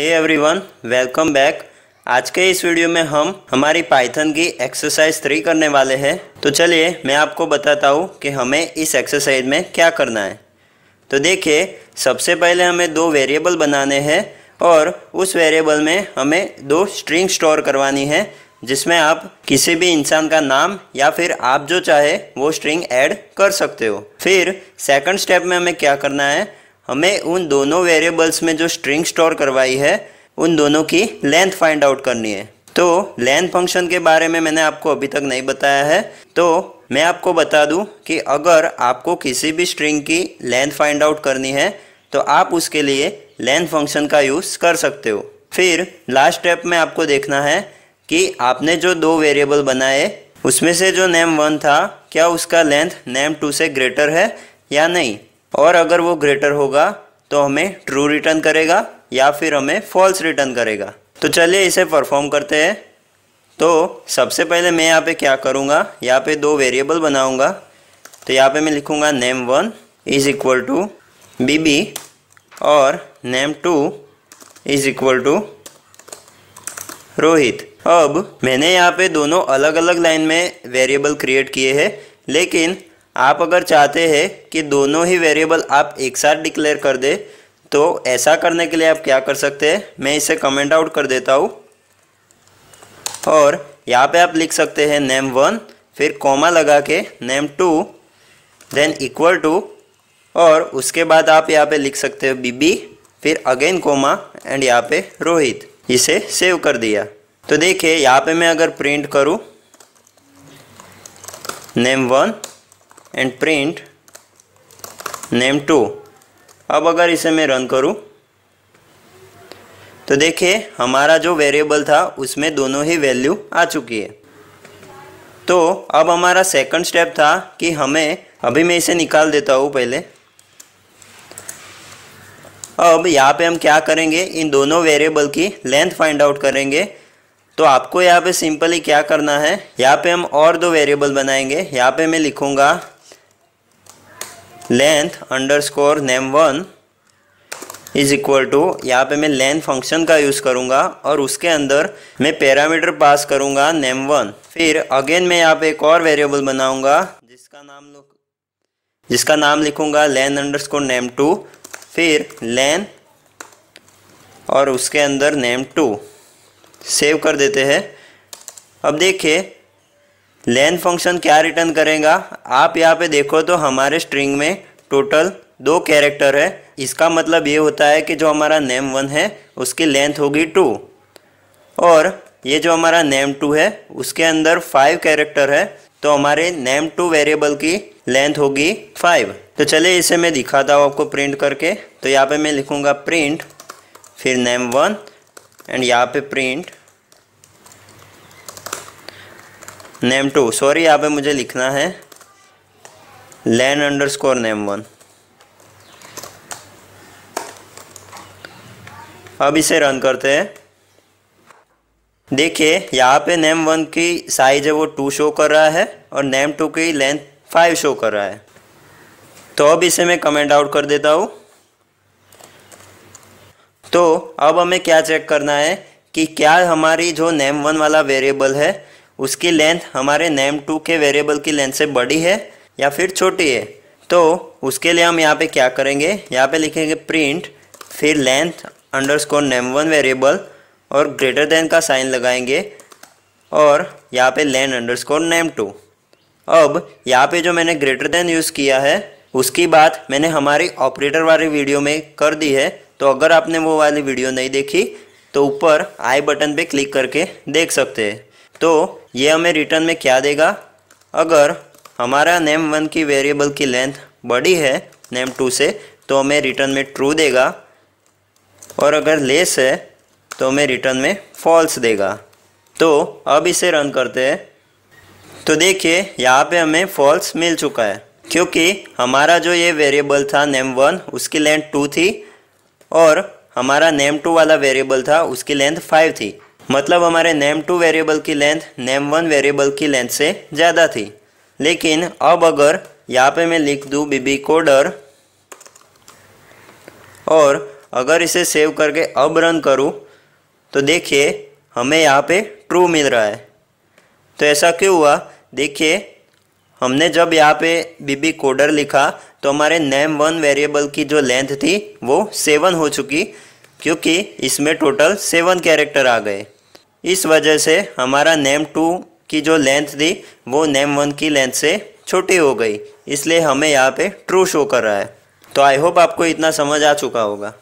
hey everyone welcome back आज के इस वीडियो में हम हमारी पाइथन की एक्सरसाइज थ्री करने वाले हैं तो चलिए मैं आपको बताता हूँ कि हमें इस एक्सरसाइज में क्या करना है तो देखिए सबसे पहले हमें दो वेरिएबल बनाने हैं और उस वेरिएबल में हमें दो स्ट्रिंग स्टोर करवानी है जिसमें आप किसी भी इंसान का नाम या फिर आप जो चाहे वो स्ट्रिंग ऐड कर सकते हो फिर सेकंड स्टेप में हमें क्या करना है हमें उन दोनों वेरिएबल्स में जो स्ट्रिंग स्टोर करवाई है उन दोनों की लेंथ फाइंड आउट करनी है तो लेंथ फंक्शन के बारे में मैंने आपको अभी तक नहीं बताया है तो मैं आपको बता दूं कि अगर आपको किसी भी स्ट्रिंग की लेंथ फाइंड आउट करनी है तो आप उसके लिए लेंथ फंक्शन का यूज़ कर सकते हो फिर लास्ट स्टेप में आपको देखना है कि आपने जो दो वेरिएबल बनाए उसमें से जो नेम वन था क्या उसका लेंथ नेम टू से ग्रेटर है या नहीं और अगर वो ग्रेटर होगा तो हमें ट्रू रिटर्न करेगा या फिर हमें फॉल्स रिटर्न करेगा तो चलिए इसे परफॉर्म करते हैं तो सबसे पहले मैं यहाँ पे क्या करूँगा यहाँ पे दो वेरिएबल बनाऊँगा तो यहाँ पे मैं लिखूँगा name one is equal to B B और name two is equal to Rohit अब मैंने यहाँ पे दोनों अलग अलग लाइन में वेरिएबल क्रिएट किए हैं लेकिन आप अगर चाहते हैं कि दोनों ही वेरिएबल आप एक साथ डिक्लेयर कर दे तो ऐसा करने के लिए आप क्या कर सकते हैं मैं इसे कमेंट आउट कर देता हूँ और यहाँ पे आप लिख सकते हैं नेम वन फिर कॉमा लगा के name two then equal to और उसके बाद आप यहाँ पे लिख सकते हो बीबी फिर अगेन कोमा एंड यहाँ पे रोहित इसे सेव कर दिया तो देखिए यहाँ पे मैं अगर प्रिंट करूँ name one and print name two अब अगर इसे मैं रन करूं तो देखिए हमारा जो वेरिएबल था उसमें दोनों ही वैल्यू आ चुकी है तो अब हमारा सेकंड स्टेप था कि हमें अभी मैं इसे निकाल देता हूँ पहले अब यहाँ पे हम क्या करेंगे इन दोनों वेरिएबल की लेंथ फाइंड आउट करेंगे तो आपको यहाँ पे सिंपली क्या करना है यहाँ पे हम और दो वेरिएबल बनाएंगे यहाँ पे मैं लिखूँगा length underscore name one is equal to यहाँ पे मैं लेंथ फंक्शन का यूज़ करूँगा और उसके अंदर मैं पैरामीटर पास करूँगा नेम वन फिर अगेन मैं यहाँ पे एक और वेरिएबल बनाऊँगा जिसका नाम जिसका नाम लिखूँगा length underscore name two फिर लेंथ और उसके अंदर नेम टू सेव कर देते हैं अब देखिए लेन फंक्शन क्या रिटर्न करेगा आप यहाँ पे देखो तो हमारे स्ट्रिंग में टोटल दो कैरेक्टर है इसका मतलब ये होता है कि जो हमारा नेम वन है उसकी लेंथ होगी टू और ये जो हमारा नेम टू है उसके अंदर फाइव कैरेक्टर है तो हमारे नेम टू वेरिएबल की लेंथ होगी फाइव तो चलिए इसे मैं दिखाता हूँ आपको प्रिंट करके तो यहाँ पे मैं लिखूँगा प्रिंट फिर नेम वन एंड यहाँ पे प्रिंट नेम टू सॉरी यहाँ पे मुझे लिखना है len underscore name one अब इसे रन करते हैं देखिए यहाँ पे नेम वन की साइज है वो टू शो कर रहा है और नेम टू की लेंथ फाइव शो कर रहा है तो अब इसे मैं कमेंट आउट कर देता हूँ तो अब हमें क्या चेक करना है कि क्या हमारी जो नेम वन वाला वेरिएबल है उसकी लेंथ हमारे नेम टू के वेरिएबल की लेंथ से बड़ी है या फिर छोटी है तो उसके लिए हम यहाँ पे क्या करेंगे यहाँ पे लिखेंगे प्रिंट फिर length underscore name one variable और ग्रेटर देन का साइन लगाएंगे और यहाँ पे length underscore name two अब यहाँ पे जो मैंने ग्रेटर देन यूज़ किया है उसकी बात मैंने हमारी ऑपरेटर वाली वीडियो में कर दी है तो अगर आपने वो वाली वीडियो नहीं देखी तो ऊपर आई बटन पे क्लिक करके देख सकते हैं तो ये हमें रिटर्न में क्या देगा अगर हमारा नेम वन की वेरिएबल की लेंथ बड़ी है नेम टू से तो हमें रिटर्न में ट्रू देगा और अगर लेस है तो हमें रिटर्न में फॉल्स देगा तो अब इसे रन करते हैं तो देखिए यहाँ पे हमें फॉल्स मिल चुका है क्योंकि हमारा जो ये वेरिएबल था नेम वन उसकी लेंथ टू थी और हमारा नेम टू वाला वेरिएबल था उसकी लेंथ फाइव थी मतलब हमारे नेम टू वेरिएबल की लेंथ नेम वन वेरिएबल की लेंथ से ज़्यादा थी लेकिन अब अगर यहाँ पे मैं लिख दूँ बीबी कोडर और अगर इसे सेव करके अब रन करूँ तो देखिए हमें यहाँ पे ट्रू मिल रहा है तो ऐसा क्यों हुआ देखिए हमने जब यहाँ पे बीबी कोडर लिखा तो हमारे नेम वन वेरिएबल की जो लेंथ थी वो सेवन हो चुकी क्योंकि इसमें टोटल सेवन कैरेक्टर आ गए इस वजह से हमारा नेम टू की जो लेंथ थी वो नेम वन की लेंथ से छोटी हो गई इसलिए हमें यहाँ पे ट्रू शो कर रहा है तो आई होप आपको इतना समझ आ चुका होगा